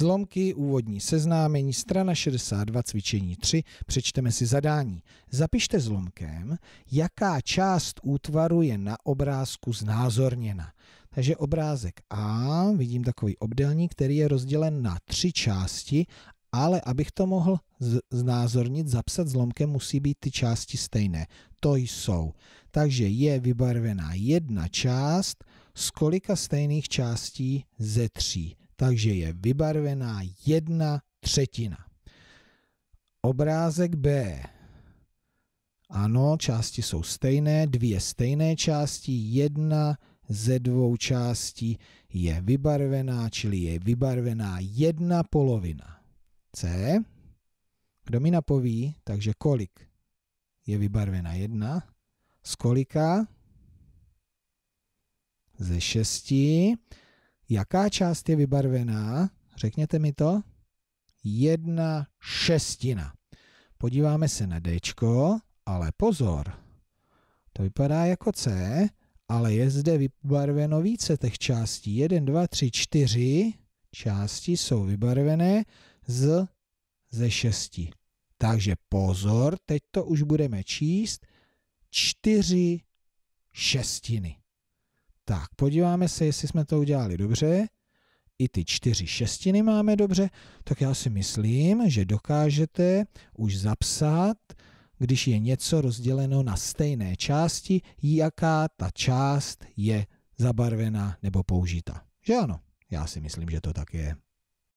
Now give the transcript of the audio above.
Zlomky, úvodní seznámení, strana 62, cvičení 3, přečteme si zadání. Zapište zlomkem, jaká část útvaru je na obrázku znázorněna. Takže obrázek A, vidím takový obdelník, který je rozdělen na tři části, ale abych to mohl znázornit, zapsat zlomkem, musí být ty části stejné. To jsou. Takže je vybarvená jedna část z kolika stejných částí ze tří takže je vybarvená jedna třetina. Obrázek B. Ano, části jsou stejné, dvě stejné části, jedna ze dvou částí je vybarvená, čili je vybarvená jedna polovina. C. Kdo mi napoví, takže kolik je vybarvena jedna? Z kolika? Ze šesti. Jaká část je vybarvená? Řekněte mi to. Jedna šestina. Podíváme se na D, ale pozor. To vypadá jako C, ale je zde vybarveno více těch částí. 1, 2, 3, 4 části jsou vybarvené z, ze 6. Takže pozor, teď to už budeme číst. 4 šestiny. Tak, podíváme se, jestli jsme to udělali dobře. I ty čtyři šestiny máme dobře, tak já si myslím, že dokážete už zapsat, když je něco rozděleno na stejné části, jaká ta část je zabarvená nebo použita. Že ano, já si myslím, že to tak je.